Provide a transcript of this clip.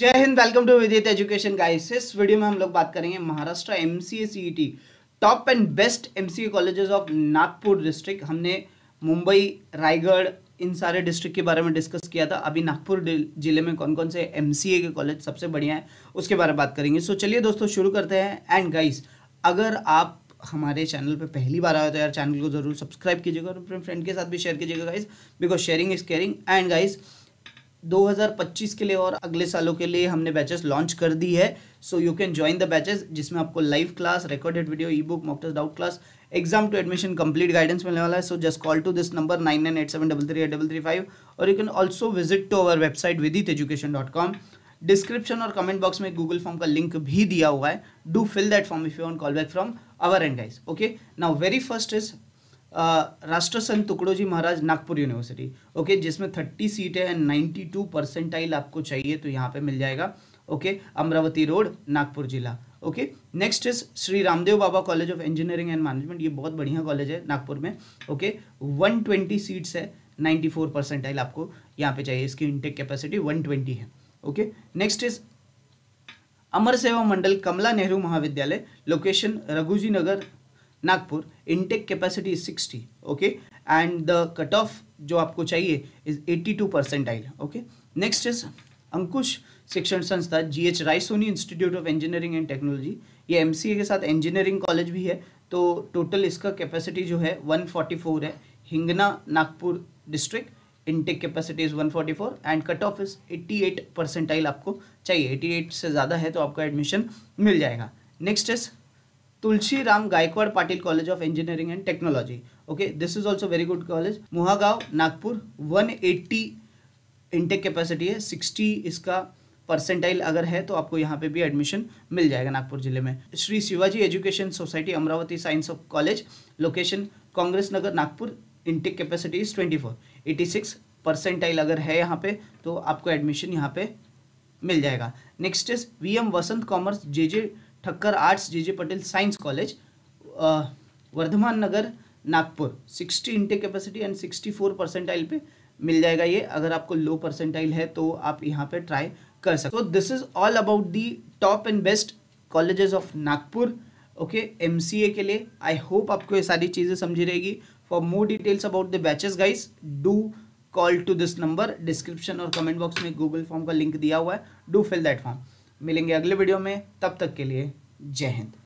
जय Hind welcome to Vidit education guys इस वीडियो में हम लोग बात करेंगे Maharashtra M C top and best M C colleges of Nagpur district हमने मुंबई रायगढ़ इन सारे डिस्ट्रिक्ट के बारे में डिस्कस किया था अभी नागपुर जिले में कौन कौन से एम के कॉलेज सबसे बढ़िया है उसके बारे में बात करेंगे सो चलिए दोस्तों शुरू करते हैं एंड गाइस अगर आप हमारे चैनल पे पहली बार आए तो यार चैनल को जरूर सब्सक्राइब कीजिएगा और अपने फ्रेंड के साथ भी शेयर कीजिएगा guys because sharing is caring and guys 2025 के लिए और अगले सालों के लिए हमने बैचेस लॉन्च कर दी है so you can join the batches जिसमें आपको live class recorded video e book mock test doubt class exam to admission complete guidance मिलने वाला है so just call to this number nine nine eight seven double three eight double three five और you can also visit to our website Vidit education dot com description और comment box में Google form का link भी दिया हुआ है do fill that form if you on call back from our and guys okay now very first is Rashtra Sant ji Maharaj Nagpur university okay जिसमें thirty seat है and ninety two percentile आपको चाहिए तो यहाँ पे मिल जाएगा ओके अमरावती रोड नागपुर जिला okay next is Shri Ramdev Baba college of engineering and management ये बहुत बढ़िया कॉलेज है नागपुर में ओके वन ट्वेंटी सीट्स है नाइन्टी फोर परसेंटाइल आपको यहाँ पे चाहिए इसकी इनटेक कैपेसिटी वन ट्वेंटी है okay next is Amar Seva Mandal Kamla Nehru Mahavidyalaya location Raghuji Nagar Nagpur intake capacity is sixty okay and the cut off जो आपको चाहिए is eighty two percent oil okay next is Ankush Shikshan Sanstha G H Raisoni institute of engineering and technology ये M के साथ engineering college भी है तो total इसका कैपेसिटी जो है फोर है Hingna Nagpur district intake capacity is 144 and cut off is 88 percentile आपको चाहिए 88 से ज़्यादा है तो आपका एडमिशन मिल जाएगा next is Ram Gaikwad Patil college of engineering and technology okay this is also very good college Mohagaon, Nagpur 180 intake capacity है 60 इसका परसेंटाइल अगर है तो आपको यहाँ पे भी एडमिशन मिल जाएगा नागपुर जिले में Shri Shivaji education society Amravati science of college location Congress Nagar Nagpur intake capacity is twenty four eighty six percentile अगर है यहाँ पे तो आपको एडमिशन यहाँ पे मिल जाएगा next is V M Vasant commerce J J Thakkar arts J J Patel science college Vardhman Nagar Nagpur 60 intake capacity and 64 percentile पे मिल जाएगा ये अगर आपको लो परसेंटाइल है तो आप यहाँ पे ट्राई कर सकते हो this is all about the top and best colleges of Nagpur okay M के लिए आई होप आपको ये सारी चीज़ें समझी रहेगी for more details about the batches guys do call to this number description और कमेंट बॉक्स में गूगल फॉर्म का लिंक दिया हुआ है डू फिल दैट फॉर्म मिलेंगे अगले वीडियो में तब तक के लिए जय हिंद